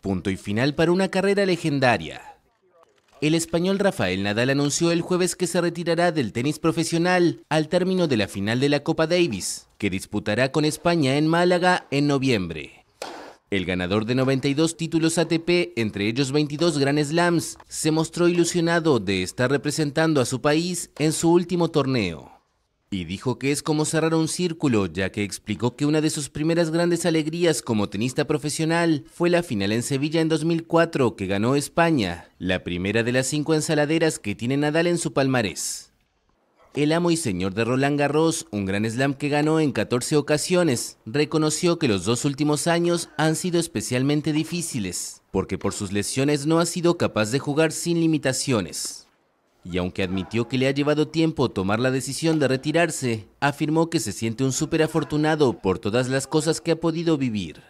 Punto y final para una carrera legendaria. El español Rafael Nadal anunció el jueves que se retirará del tenis profesional al término de la final de la Copa Davis, que disputará con España en Málaga en noviembre. El ganador de 92 títulos ATP, entre ellos 22 Grand Slams, se mostró ilusionado de estar representando a su país en su último torneo. Y dijo que es como cerrar un círculo, ya que explicó que una de sus primeras grandes alegrías como tenista profesional fue la final en Sevilla en 2004 que ganó España, la primera de las cinco ensaladeras que tiene Nadal en su palmarés. El amo y señor de Roland Garros, un gran slam que ganó en 14 ocasiones, reconoció que los dos últimos años han sido especialmente difíciles, porque por sus lesiones no ha sido capaz de jugar sin limitaciones y aunque admitió que le ha llevado tiempo tomar la decisión de retirarse, afirmó que se siente un súper afortunado por todas las cosas que ha podido vivir.